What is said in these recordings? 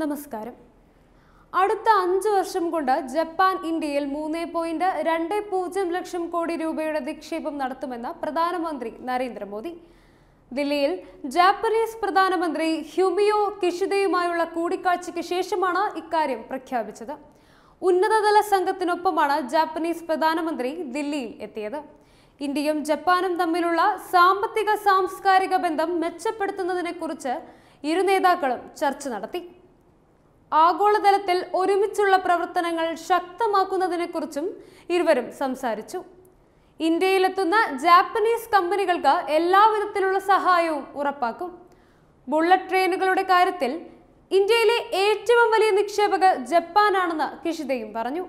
നമസ്കാരം അടുത്ത അഞ്ച് വർഷം കൊണ്ട് ജപ്പാൻ ഇന്ത്യയിൽ മൂന്ന് പോയിന്റ് രണ്ട് പൂജ്യം ലക്ഷം കോടി രൂപയുടെ നിക്ഷേപം നടത്തുമെന്ന് പ്രധാനമന്ത്രി നരേന്ദ്രമോദി ദില്ലിയിൽ ജാപ്പനീസ് പ്രധാനമന്ത്രി ഹ്യുമിയോ കിഷിതയുമായുള്ള കൂടിക്കാഴ്ചയ്ക്ക് ശേഷമാണ് ഇക്കാര്യം പ്രഖ്യാപിച്ചത് ഉന്നതതല സംഘത്തിനൊപ്പമാണ് ജാപ്പനീസ് പ്രധാനമന്ത്രി ദില്ലിയിൽ എത്തിയത് ഇന്ത്യയും ജപ്പാനും തമ്മിലുള്ള സാമ്പത്തിക സാംസ്കാരിക ബന്ധം മെച്ചപ്പെടുത്തുന്നതിനെക്കുറിച്ച് ഇരു നേതാക്കളും ചർച്ച നടത്തി ആഗോളതലത്തിൽ ഒരുമിച്ചുള്ള പ്രവർത്തനങ്ങൾ ശക്തമാക്കുന്നതിനെക്കുറിച്ചും ഇരുവരും സംസാരിച്ചു ഇന്ത്യയിലെത്തുന്ന ജാപ്പനീസ് കമ്പനികൾക്ക് എല്ലാവിധത്തിലുള്ള സഹായവും ഉറപ്പാക്കും ബുള്ളറ്റ് ട്രെയിനുകളുടെ കാര്യത്തിൽ ഇന്ത്യയിലെ ഏറ്റവും വലിയ നിക്ഷേപക ജപ്പാനാണെന്ന് കിഷിതയും പറഞ്ഞു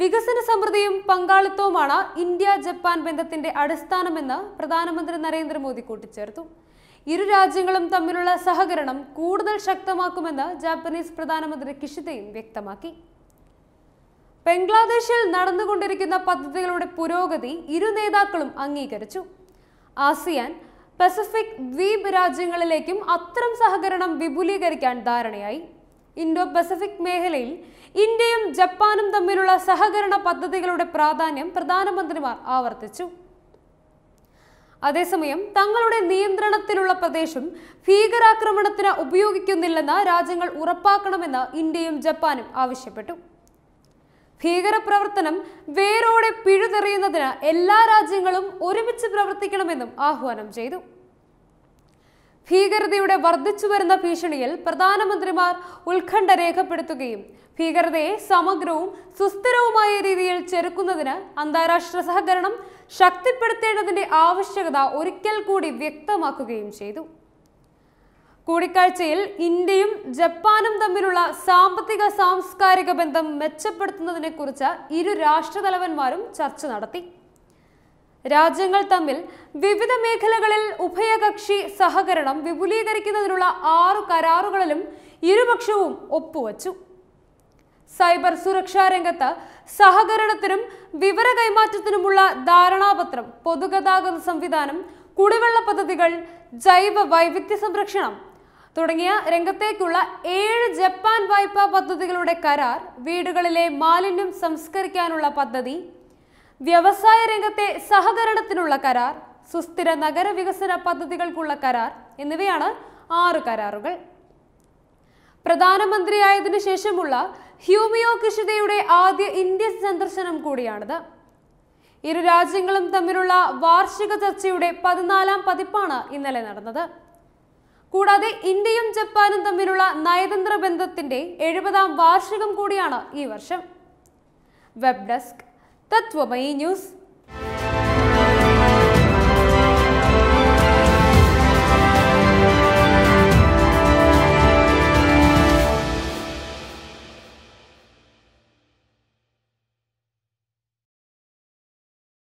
വികസന സമൃദ്ധിയും പങ്കാളിത്തവുമാണ് ഇന്ത്യ ജപ്പാൻ ബന്ധത്തിന്റെ അടിസ്ഥാനമെന്ന് പ്രധാനമന്ത്രി നരേന്ദ്രമോദി കൂട്ടിച്ചേർത്തു ഇരു രാജ്യങ്ങളും തമ്മിലുള്ള സഹകരണം കൂടുതൽ ശക്തമാക്കുമെന്ന് ജാപ്പനീസ് പ്രധാനമന്ത്രി കിഷിതയും വ്യക്തമാക്കി ബംഗ്ലാദേശിൽ നടന്നുകൊണ്ടിരിക്കുന്ന പദ്ധതികളുടെ പുരോഗതി ഇരു നേതാക്കളും അംഗീകരിച്ചു ആസിയാൻ പസഫിക് ദ്വീപ് രാജ്യങ്ങളിലേക്കും അത്തരം സഹകരണം വിപുലീകരിക്കാൻ ധാരണയായി ഇൻഡോ പസഫിക് മേഖലയിൽ ഇന്ത്യയും ജപ്പാനും തമ്മിലുള്ള സഹകരണ പദ്ധതികളുടെ പ്രാധാന്യം പ്രധാനമന്ത്രിമാർ ആവർത്തിച്ചു അതേസമയം തങ്ങളുടെ നിയന്ത്രണത്തിലുള്ള പ്രദേശം ഭീകരാക്രമണത്തിന് ഉപയോഗിക്കുന്നില്ലെന്ന് രാജ്യങ്ങൾ ഉറപ്പാക്കണമെന്ന് ഇന്ത്യയും ജപ്പാനും ആവശ്യപ്പെട്ടു ഭീകരപ്രവർത്തനം വേരോടെ പിഴുതെറിയുന്നതിന് എല്ലാ രാജ്യങ്ങളും ഒരുമിച്ച് പ്രവർത്തിക്കണമെന്നും ആഹ്വാനം ചെയ്തു ഭീകരതയുടെ വർദ്ധിച്ചു വരുന്ന ഭീഷണിയിൽ പ്രധാനമന്ത്രിമാർ ഉത്കണ്ഠ രേഖപ്പെടുത്തുകയും ഭീകരതയെ സമഗ്രവും സുസ്ഥിരവുമായ രീതിയിൽ ചെറുക്കുന്നതിന് അന്താരാഷ്ട്ര സഹകരണം ശക്തിപ്പെടുത്തേണ്ടതിന്റെ ആവശ്യകത ഒരിക്കൽ കൂടി വ്യക്തമാക്കുകയും ചെയ്തു കൂടിക്കാഴ്ചയിൽ ഇന്ത്യയും ജപ്പാനും തമ്മിലുള്ള സാമ്പത്തിക സാംസ്കാരിക ബന്ധം മെച്ചപ്പെടുത്തുന്നതിനെക്കുറിച്ച് ഇരു രാഷ്ട്രതലവന്മാരും ചർച്ച നടത്തി രാജ്യങ്ങൾ തമ്മിൽ വിവിധ മേഖലകളിൽ ഉഭയകക്ഷി സഹകരണം വിപുലീകരിക്കുന്നതിനുള്ള ആറു കരാറുകളിലും ഇരുപക്ഷവും ഒപ്പുവച്ചു സൈബർ സുരക്ഷാ രംഗത്ത് സഹകരണത്തിനും വിവര കൈമാറ്റത്തിനുമുള്ള ധാരണാപത്രം പൊതുഗതാഗത സംവിധാനം കുടിവെള്ള പദ്ധതികൾ ജൈവ വൈവിധ്യ സംരക്ഷണം തുടങ്ങിയ രംഗത്തേക്കുള്ള ഏഴ് ജപ്പാൻ വായ്പാ പദ്ധതികളുടെ കരാർ വീടുകളിലെ മാലിന്യം സംസ്കരിക്കാനുള്ള പദ്ധതി വ്യവസായ രംഗത്തെ സഹകരണത്തിനുള്ള കരാർ സുസ്ഥിര നഗര വികസന പദ്ധതികൾക്കുള്ള കരാർ എന്നിവയാണ് ആറ് കരാറുകൾ പ്രധാനമന്ത്രിയായതിനു ശേഷമുള്ള ഹ്യൂമിയോ കിഷിതയുടെ ആദ്യ ഇന്ത്യൻ സന്ദർശനം കൂടിയാണിത് ഇരു രാജ്യങ്ങളും തമ്മിലുള്ള വാർഷിക ചർച്ചയുടെ പതിനാലാം പതിപ്പാണ് ഇന്നലെ നടന്നത് കൂടാതെ ഇന്ത്യയും ജപ്പാനും തമ്മിലുള്ള നയതന്ത്ര ബന്ധത്തിന്റെ എഴുപതാം വാർഷികം കൂടിയാണ് ഈ വർഷം വെബ് ഡെസ്ക് ತತ್ವಮಯಿ ನ್ಯೂಸ್